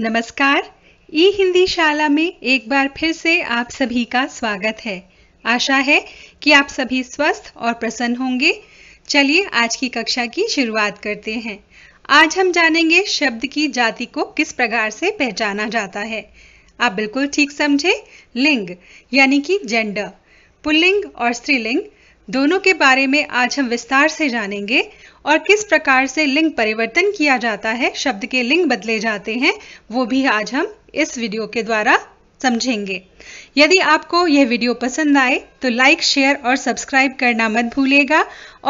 नमस्कार ई हिंदी शाला में एक बार फिर से आप सभी का स्वागत है आशा है कि आप सभी स्वस्थ और प्रसन्न होंगे चलिए आज की कक्षा की शुरुआत करते हैं आज हम जानेंगे शब्द की जाति को किस प्रकार से पहचाना जाता है आप बिल्कुल ठीक समझे लिंग यानी कि जेंडर पुल्लिंग और स्त्रीलिंग दोनों के बारे में आज हम विस्तार से जानेंगे और किस प्रकार से लिंग परिवर्तन किया जाता है शब्द के लिंग बदले जाते हैं वो भी आज हम इस वीडियो के द्वारा समझेंगे यदि आपको यह वीडियो पसंद आए तो लाइक शेयर और सब्सक्राइब करना मत भूलिएगा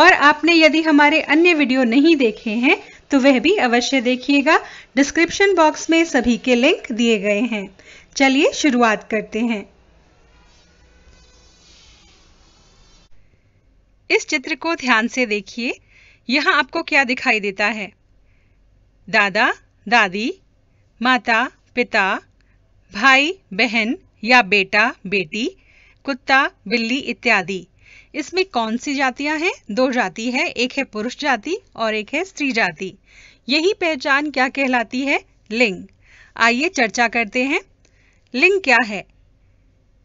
और आपने यदि हमारे अन्य वीडियो नहीं देखे हैं तो वह भी अवश्य देखिएगा डिस्क्रिप्शन बॉक्स में सभी के लिंक दिए गए हैं चलिए शुरुआत करते हैं इस चित्र को ध्यान से देखिए यहाँ आपको क्या दिखाई देता है दादा दादी माता पिता भाई बहन या बेटा बेटी कुत्ता बिल्ली इत्यादि इसमें कौन सी जातियां हैं दो जाति है एक है पुरुष जाति और एक है स्त्री जाति यही पहचान क्या कहलाती है लिंग आइए चर्चा करते हैं लिंग क्या है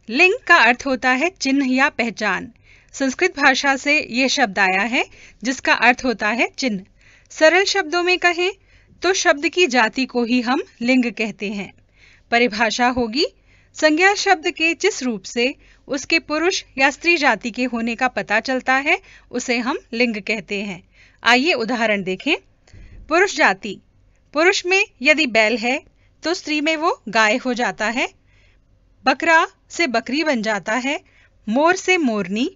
लिंग का अर्थ होता है चिन्ह या पहचान संस्कृत भाषा से ये शब्द आया है जिसका अर्थ होता है चिन्ह सरल शब्दों में कहें तो शब्द की जाति को ही हम लिंग कहते हैं परिभाषा होगी संज्ञा शब्द के जिस रूप से उसके पुरुष या स्त्री जाति के होने का पता चलता है उसे हम लिंग कहते हैं आइए उदाहरण देखें पुरुष जाति पुरुष में यदि बैल है तो स्त्री में वो गाय हो जाता है बकरा से बकरी बन जाता है मोर से मोरनी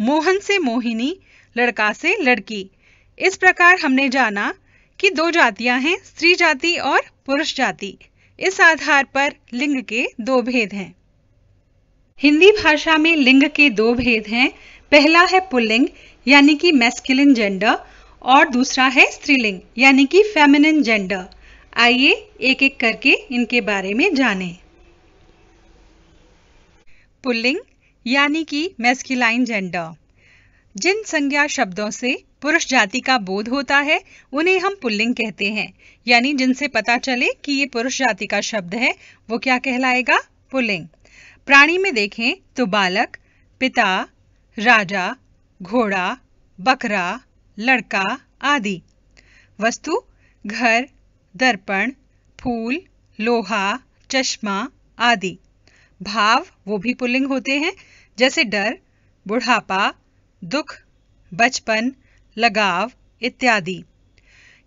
मोहन से मोहिनी लड़का से लड़की इस प्रकार हमने जाना कि दो जातियां हैं स्त्री जाति और पुरुष जाति इस आधार पर लिंग के दो भेद हैं हिंदी भाषा में लिंग के दो भेद हैं पहला है पुल्लिंग यानी कि मैस्किलिन जेंडर और दूसरा है स्त्रीलिंग यानी कि फेमिनिन जेंडर आइए एक एक करके इनके बारे में जानें पुल्लिंग यानी कि मेस्किलाइन जेंडर जिन संज्ञा शब्दों से पुरुष जाति का बोध होता है उन्हें हम पुल्लिंग कहते हैं यानी जिनसे पता चले कि ये पुरुष जाति का शब्द है वो क्या कहलाएगा पुल्लिंग प्राणी में देखें तो बालक पिता राजा घोड़ा बकरा लड़का आदि वस्तु घर दर्पण फूल लोहा चश्मा आदि भाव वो भी पुल्लिंग होते हैं जैसे डर बुढ़ापा दुख बचपन लगाव इत्यादि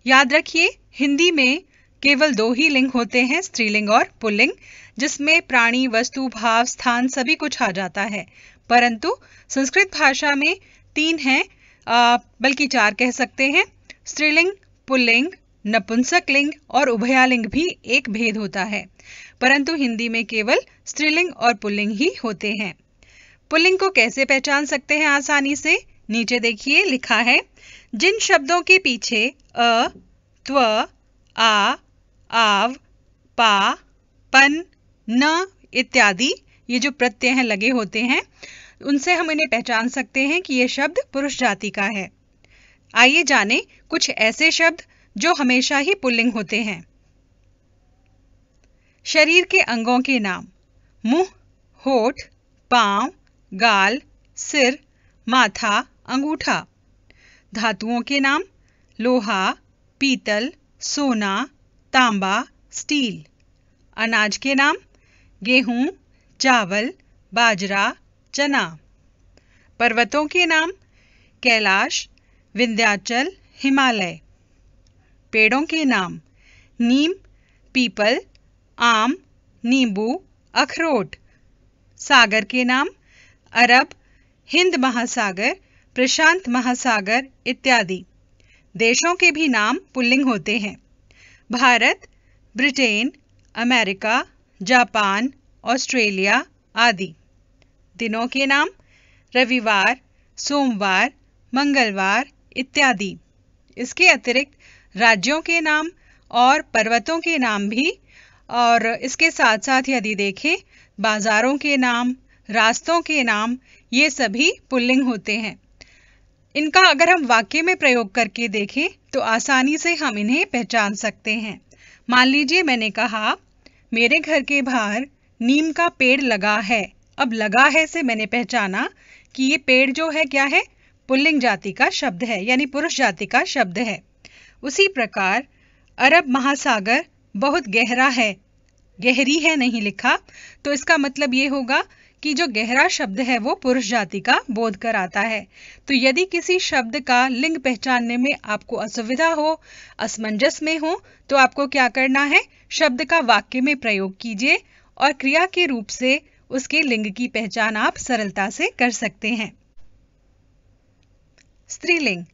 याद रखिए हिंदी में केवल दो ही लिंग होते हैं स्त्रीलिंग और पुल्लिंग जिसमें प्राणी वस्तु भाव स्थान सभी कुछ आ जाता है परंतु संस्कृत भाषा में तीन हैं बल्कि चार कह सकते हैं स्त्रीलिंग पुल्लिंग नपुंसक लिंग और उभयालिंग भी एक भेद होता है परंतु हिंदी में केवल स्त्रीलिंग और पुल्लिंग ही होते हैं पुल्लिंग को कैसे पहचान सकते हैं आसानी से नीचे देखिए लिखा है जिन शब्दों के पीछे अ त्व आ आव पा पन न इत्यादि ये जो प्रत्यय हैं लगे होते हैं उनसे हम इन्हें पहचान सकते हैं कि ये शब्द पुरुष जाति का है आइए जाने कुछ ऐसे शब्द जो हमेशा ही पुल्लिंग होते हैं शरीर के अंगों के नाम मुंह होठ पांव गाल सिर माथा अंगूठा धातुओं के नाम लोहा पीतल सोना तांबा स्टील अनाज के नाम गेहूं चावल बाजरा चना पर्वतों के नाम कैलाश विंध्याचल हिमालय पेड़ों के नाम नीम पीपल आम नींबू अखरोट सागर के नाम अरब हिंद महासागर प्रशांत महासागर इत्यादि देशों के भी नाम पुल्लिंग होते हैं Bharat Britain America Japan Australia आदि दिनों के नाम रविवार सोमवार मंगलवार इत्यादि इसके अतिरिक्त राज्यों के नाम और पर्वतों के नाम भी और इसके साथ साथ यदि देखें बाज़ारों के नाम रास्तों के नाम ये सभी पुल्लिंग होते हैं इनका अगर हम वाक्य में प्रयोग करके देखें तो आसानी से हम इन्हें पहचान सकते हैं मान लीजिए मैंने कहा मेरे घर के बाहर नीम का पेड़ लगा है अब लगा है से मैंने पहचाना कि ये पेड़ जो है क्या है पुल्लिंग जाति का शब्द है यानी पुरुष जाति का शब्द है उसी प्रकार अरब महासागर बहुत गहरा है गहरी है नहीं लिखा तो इसका मतलब ये होगा कि जो गहरा शब्द है वो पुरुष जाति का बोध कराता है तो यदि किसी शब्द का लिंग पहचानने में आपको असुविधा हो असमंजस में हो तो आपको क्या करना है शब्द का वाक्य में प्रयोग कीजिए और क्रिया के रूप से उसके लिंग की पहचान आप सरलता से कर सकते हैं स्त्रीलिंग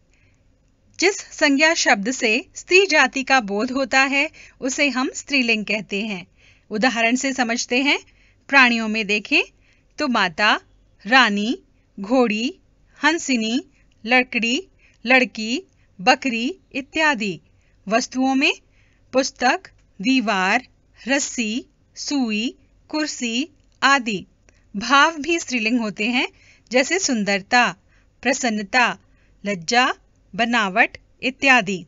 जिस संज्ञा शब्द से स्त्री जाति का बोध होता है उसे हम स्त्रीलिंग कहते हैं उदाहरण से समझते हैं प्राणियों में देखें तो माता रानी घोड़ी हंसिनी लड़कड़ी लड़की बकरी इत्यादि वस्तुओं में पुस्तक दीवार रस्सी सुई कुर्सी आदि भाव भी स्त्रीलिंग होते हैं जैसे सुंदरता प्रसन्नता लज्जा बनावट इत्यादि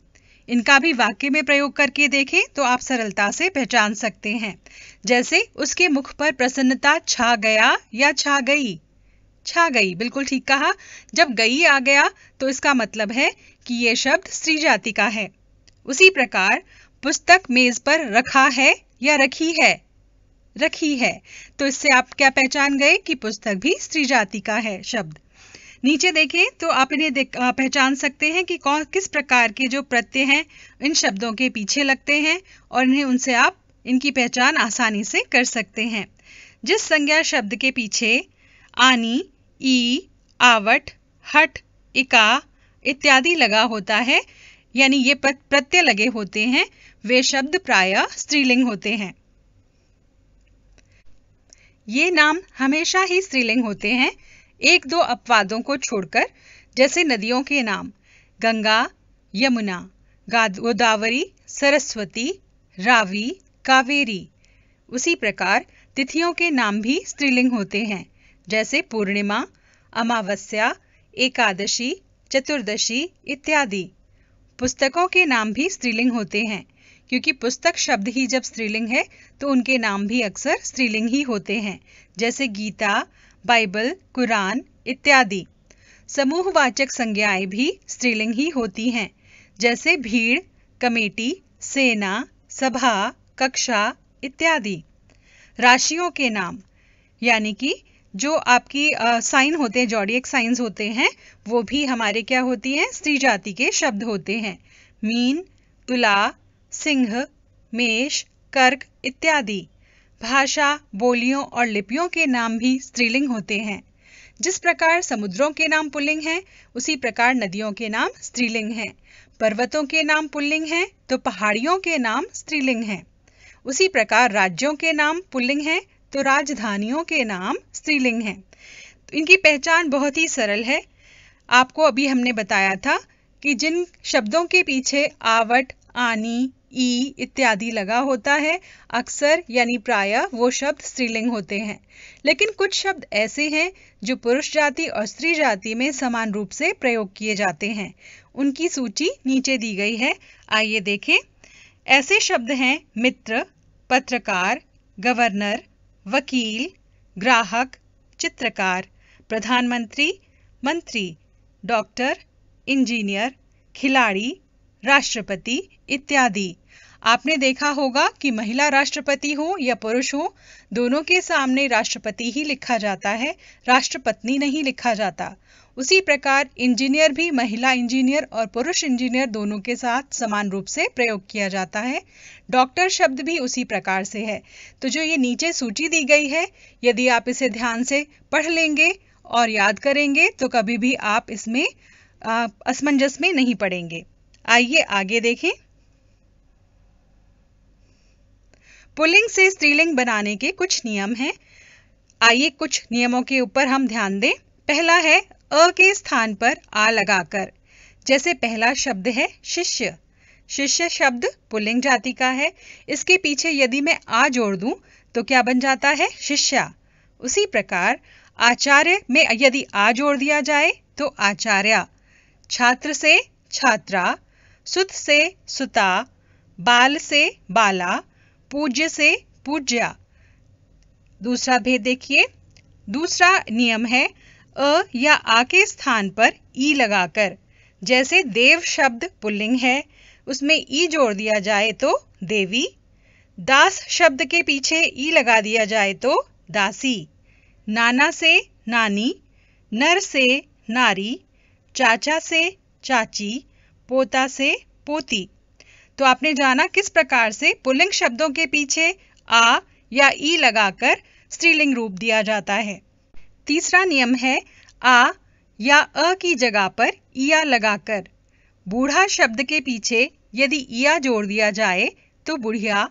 इनका भी वाक्य में प्रयोग करके देखें तो आप सरलता से पहचान सकते हैं जैसे उसके मुख पर प्रसन्नता छा गया या छा गई छा गई बिल्कुल ठीक कहा जब गई आ गया तो इसका मतलब है कि ये शब्द स्त्री जाति का है उसी प्रकार पुस्तक मेज पर रखा है या रखी है रखी है तो इससे आप क्या पहचान गए कि पुस्तक भी स्त्री जाति का है शब्द नीचे देखें तो आप इन्हें पहचान सकते हैं कि कौन किस प्रकार के जो प्रत्यय हैं इन शब्दों के पीछे लगते हैं और इन्हें उनसे आप इनकी पहचान आसानी से कर सकते हैं जिस संज्ञा शब्द के पीछे आनी ई आवट हट इका इत्यादि लगा होता है यानी ये प्रत्यय लगे होते हैं वे शब्द प्राय स्त्रीलिंग होते हैं ये नाम हमेशा ही स्त्रीलिंग होते हैं एक दो अपवादों को छोड़कर जैसे नदियों के नाम गंगा यमुना गोदावरी सरस्वती रावी कावेरी उसी प्रकार तिथियों के नाम भी स्त्रीलिंग होते हैं जैसे पूर्णिमा अमावस्या एकादशी चतुर्दशी इत्यादि पुस्तकों के नाम भी स्त्रीलिंग होते हैं क्योंकि पुस्तक शब्द ही जब स्त्रीलिंग है तो उनके नाम भी अक्सर स्त्रीलिंग ही होते हैं जैसे गीता बाइबल कुरान इत्यादि समूहवाचक संज्ञाएं भी स्त्रीलिंग ही होती हैं जैसे भीड़ कमेटी सेना सभा कक्षा इत्यादि राशियों के नाम यानी कि जो आपकी साइन होते हैं जॉडियक साइंस होते हैं वो भी हमारे क्या होती हैं स्त्री जाति के शब्द होते हैं मीन तुला सिंह मेष कर्क इत्यादि भाषा बोलियों और लिपियों के नाम भी स्त्रीलिंग होते हैं जिस प्रकार समुद्रों के नाम पुल्लिंग हैं उसी प्रकार नदियों के नाम स्त्रीलिंग हैं पर्वतों के नाम पुल्लिंग हैं तो पहाड़ियों के नाम स्त्रीलिंग हैं उसी प्रकार राज्यों के नाम पुल्लिंग हैं तो राजधानियों के नाम स्त्रीलिंग हैं तो इनकी पहचान बहुत ही सरल है आपको अभी हमने बताया था कि जिन शब्दों के पीछे आवट आनी ई इत्यादि लगा होता है अक्सर यानी प्राय वो शब्द स्त्रीलिंग होते हैं लेकिन कुछ शब्द ऐसे हैं जो पुरुष जाति और स्त्री जाति में समान रूप से प्रयोग किए जाते हैं उनकी सूची नीचे दी गई है आइए देखें ऐसे शब्द हैं मित्र पत्रकार गवर्नर वकील ग्राहक चित्रकार प्रधानमंत्री मंत्री डॉक्टर इंजीनियर खिलाड़ी राष्ट्रपति इत्यादि आपने देखा होगा कि महिला राष्ट्रपति हो या पुरुष हो दोनों के सामने राष्ट्रपति ही लिखा जाता है राष्ट्रपत्नी नहीं लिखा जाता उसी प्रकार इंजीनियर भी महिला इंजीनियर और पुरुष इंजीनियर दोनों के साथ समान रूप से प्रयोग किया जाता है डॉक्टर शब्द भी उसी प्रकार से है तो जो ये नीचे सूची दी गई है यदि आप इसे ध्यान से पढ़ लेंगे और याद करेंगे तो कभी भी आप इसमें असमंजस में नहीं पड़ेंगे आइए आगे देखें पुलिंग से स्त्रीलिंग बनाने के कुछ नियम हैं आइए कुछ नियमों के ऊपर हम ध्यान दें पहला है अ के स्थान पर आ लगाकर जैसे पहला शब्द है शिष्य शिष्य शब्द पुलिंग जाति का है इसके पीछे यदि मैं आ जोड़ दूं तो क्या बन जाता है शिष्या उसी प्रकार आचार्य में यदि आ जोड़ दिया जाए तो आचार्य छात्र से छात्रा सुत से सुता बाल से बाला पूज्य से पूज्या दूसरा भेद देखिए दूसरा नियम है अ या आ के स्थान पर ई लगाकर जैसे देव शब्द पुल्लिंग है उसमें ई जोड़ दिया जाए तो देवी दास शब्द के पीछे ई लगा दिया जाए तो दासी नाना से नानी नर से नारी चाचा से चाची पोता से पोती तो आपने जाना किस प्रकार से पुलिंग शब्दों के पीछे आ या ई लगाकर स्त्रीलिंग रूप दिया जाता है तीसरा नियम है आ या अ की जगह पर ईया लगाकर बूढ़ा शब्द के पीछे यदि ईया जोड़ दिया जाए तो बुढ़िया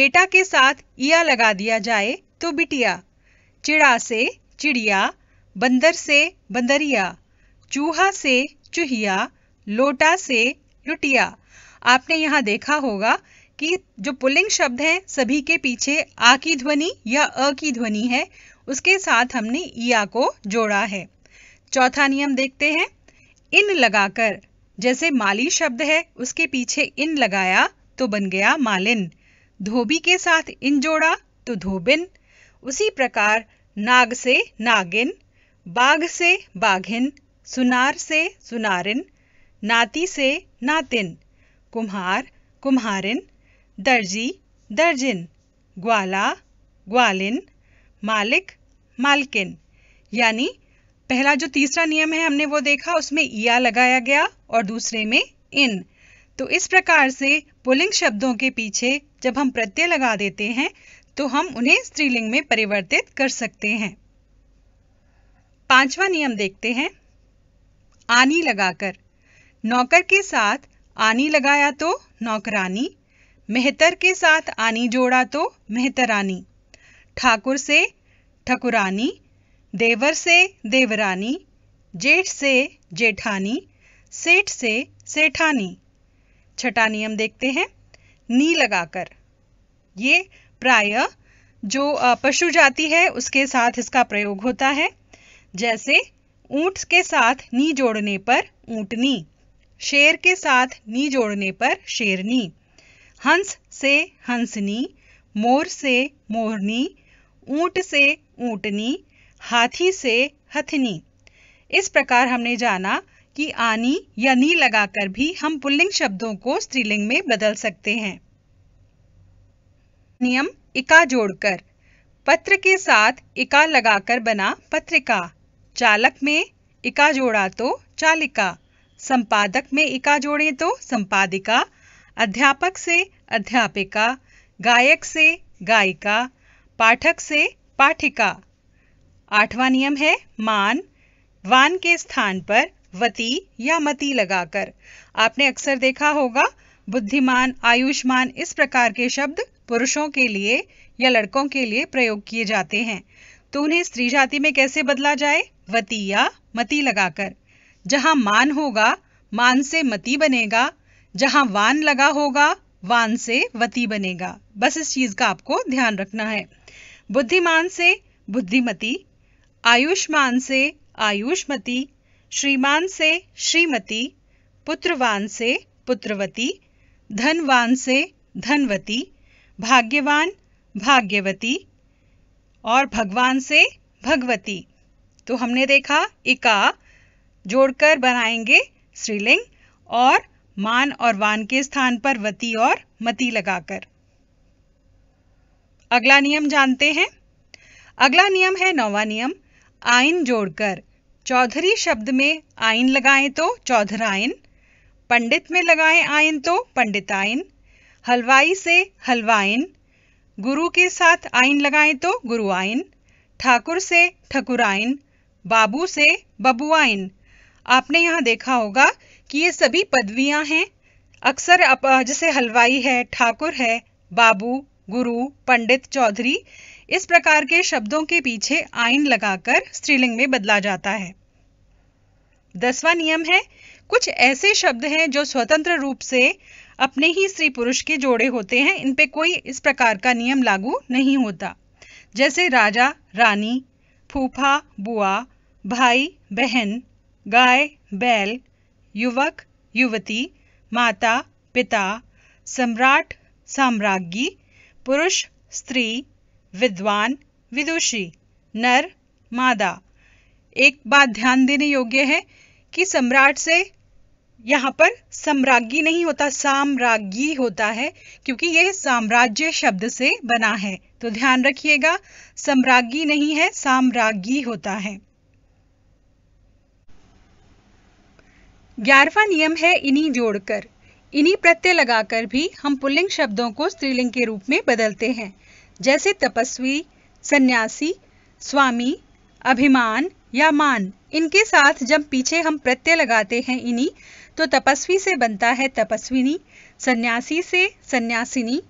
बेटा के साथ ईया लगा दिया जाए तो बिटिया चिड़ा से चिड़िया बंदर से बंदरिया चूहा से चूहिया लोटा से लुटिया आपने यहाँ देखा होगा कि जो पुलिंग शब्द है सभी के पीछे आ की ध्वनि या अ की ध्वनि है उसके साथ हमने ईया को जोड़ा है चौथा नियम देखते हैं इन लगाकर जैसे माली शब्द है उसके पीछे इन लगाया तो बन गया मालिन धोबी के साथ इन जोड़ा तो धोबिन उसी प्रकार नाग से नागिन बाघ से बाघिन सुनार से सुनारिन नाती से नातिन कुम्हार कुम्हारिन दर्जी दर्जिन ग्वाला ग्वालिन मालिक मालकिन यानी पहला जो तीसरा नियम है हमने वो देखा उसमें ईया लगाया गया और दूसरे में इन तो इस प्रकार से पुलिंग शब्दों के पीछे जब हम प्रत्यय लगा देते हैं तो हम उन्हें स्त्रीलिंग में परिवर्तित कर सकते हैं पांचवा नियम देखते हैं आनी लगाकर नौकर के साथ आनी लगाया तो नौकरानी मेहतर के साथ आनी जोड़ा तो मेहतरानी ठाकुर से ठकुरानी देवर से देवरानी जेठ से जेठानी सेठ से सेठानी छठा नियम देखते हैं नी लगाकर ये प्राय जो पशु जाति है उसके साथ इसका प्रयोग होता है जैसे ऊंट के साथ नी जोड़ने पर ऊंटनी शेर के साथ नी जोड़ने पर शेरनी हंस से हंसनी मोर से मोरनी ऊंट से ऊंटनी हाथी से हथनी इस प्रकार हमने जाना कि आनी या नी लगाकर भी हम पुल्लिंग शब्दों को स्त्रीलिंग में बदल सकते हैं नियम इका जोड़कर पत्र के साथ इका लगाकर बना पत्रिका चालक में इका जोड़ा तो चालिका संपादक में इका जोड़ें तो संपादिका अध्यापक से अध्यापिका गायक से गायिका पाठक से पाठिका आठवां नियम है मान वान के स्थान पर वती या मती लगाकर आपने अक्सर देखा होगा बुद्धिमान आयुष्मान इस प्रकार के शब्द पुरुषों के लिए या लड़कों के लिए प्रयोग किए जाते हैं तो उन्हें स्त्री जाति में कैसे बदला जाए वती या मती लगाकर जहाँ मान होगा मान से मती बनेगा जहाँ वान लगा होगा वान से वती बनेगा बस इस चीज का आपको ध्यान रखना है बुद्धिमान से बुद्धिमती आयुष्मान से आयुष्मती श्रीमान से श्रीमती पुत्रवान से पुत्रवती धनवान से धनवती भाग्यवान भाग्यवती और भगवान से भगवती तो हमने देखा इका जोड़कर बनाएंगे स्त्रीलिंग और मान और वान के स्थान पर वती और मती लगाकर अगला नियम जानते हैं अगला नियम है नौवा नियम आइन जोड़कर चौधरी शब्द में आइन लगाएं तो चौधराइन पंडित में लगाएं आइन तो पंडिताइन हलवाई से हलवाइन गुरु के साथ आइन लगाएं तो गुरुआइन ठाकुर से ठकुराइन बाबू से बबुआइन आपने यहाँ देखा होगा कि ये सभी पदवियाँ हैं अक्सर जैसे हलवाई है ठाकुर है बाबू गुरु पंडित चौधरी इस प्रकार के शब्दों के पीछे आइन लगाकर स्त्रीलिंग में बदला जाता है दसवां नियम है कुछ ऐसे शब्द हैं जो स्वतंत्र रूप से अपने ही स्त्री पुरुष के जोड़े होते हैं इन पे कोई इस प्रकार का नियम लागू नहीं होता जैसे राजा रानी फूफा बुआ भाई बहन गाय बैल युवक युवती माता पिता सम्राट साम्राज्ञी पुरुष स्त्री विद्वान विदुषी नर मादा एक बात ध्यान देने योग्य है कि सम्राट से यहाँ पर सम्राज्ञी नहीं होता साम्राज्ञी होता है क्योंकि यह साम्राज्य शब्द से बना है तो ध्यान रखिएगा सम्राज्ञी नहीं है साम्राज्ञी होता है ग्यारहवा नियम है इन्हीं जोड़कर इन्हीं प्रत्यय लगाकर भी हम पुल्लिंग शब्दों को स्त्रीलिंग के रूप में बदलते हैं जैसे तपस्वी सन्यासी स्वामी अभिमान या मान इनके साथ जब पीछे हम प्रत्यय लगाते हैं इन्हीं तो तपस्वी से बनता है तपस्विनी सन्यासी से सन्यासिनी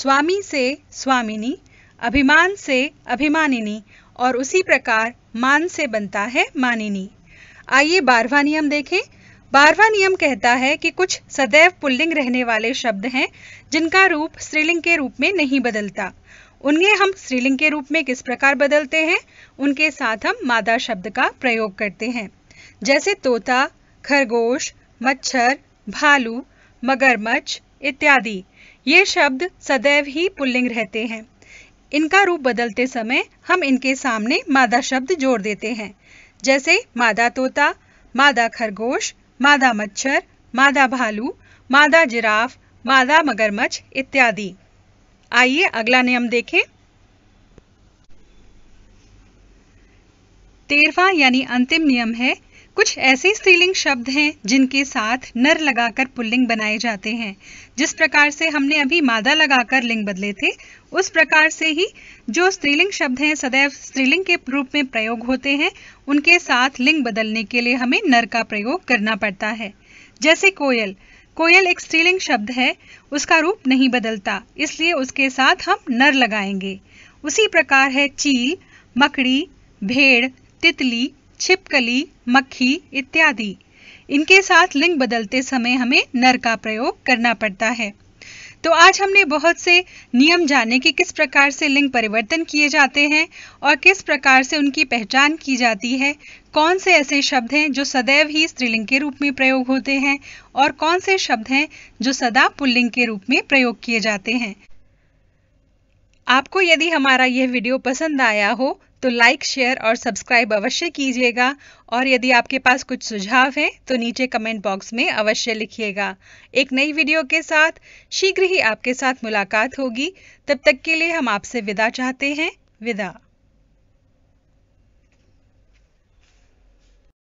स्वामी से स्वामिनी अभिमान से अभिमानिनी और उसी प्रकार मान से बनता है मानिनी आइए बारहवा नियम देखें बारवा नियम कहता है कि कुछ सदैव पुल्लिंग रहने वाले शब्द हैं जिनका रूप स्त्रीलिंग के रूप में नहीं बदलता उन्हें हम स्त्रीलिंग के रूप में किस प्रकार बदलते हैं उनके साथ हम मादा शब्द का प्रयोग करते हैं जैसे तोता खरगोश मच्छर भालू मगरमच्छ इत्यादि ये शब्द सदैव ही पुल्लिंग रहते हैं इनका रूप बदलते समय हम इनके सामने मादा शब्द जोड़ देते हैं जैसे मादा तोता मादा खरगोश मादा मच्छर मादा भालू मादा जिराफ मादा मगरमच्छ इत्यादि आइए अगला नियम देखें तेरवा यानी अंतिम नियम है कुछ ऐसे स्त्रीलिंग शब्द हैं जिनके साथ नर लगाकर पुल्लिंग बनाए जाते हैं जिस प्रकार से हमने अभी मादा लगाकर लिंग बदले थे उस प्रकार से ही जो स्त्रीलिंग शब्द हैं सदैव स्त्रीलिंग के रूप में प्रयोग होते हैं उनके साथ लिंग बदलने के लिए हमें नर का प्रयोग करना पड़ता है जैसे कोयल कोयल एक स्त्रीलिंग शब्द है उसका रूप नहीं बदलता इसलिए उसके साथ हम नर लगाएंगे उसी प्रकार है चील मकड़ी भेड़ तितली छिपकली मक्खी इत्यादि इनके साथ लिंग बदलते समय हमें नर का प्रयोग करना पड़ता है तो आज हमने बहुत से नियम जाने कि किस प्रकार से लिंग परिवर्तन किए जाते हैं और किस प्रकार से उनकी पहचान की जाती है कौन से ऐसे शब्द हैं जो सदैव ही स्त्रीलिंग के रूप में प्रयोग होते हैं और कौन से शब्द हैं जो सदा पुल्लिंग के रूप में प्रयोग किए जाते हैं आपको यदि हमारा यह वीडियो पसंद आया हो तो लाइक शेयर और सब्सक्राइब अवश्य कीजिएगा और यदि आपके पास कुछ सुझाव हैं तो नीचे कमेंट बॉक्स में अवश्य लिखिएगा एक नई वीडियो के साथ शीघ्र ही आपके साथ मुलाकात होगी तब तक के लिए हम आपसे विदा चाहते हैं विदा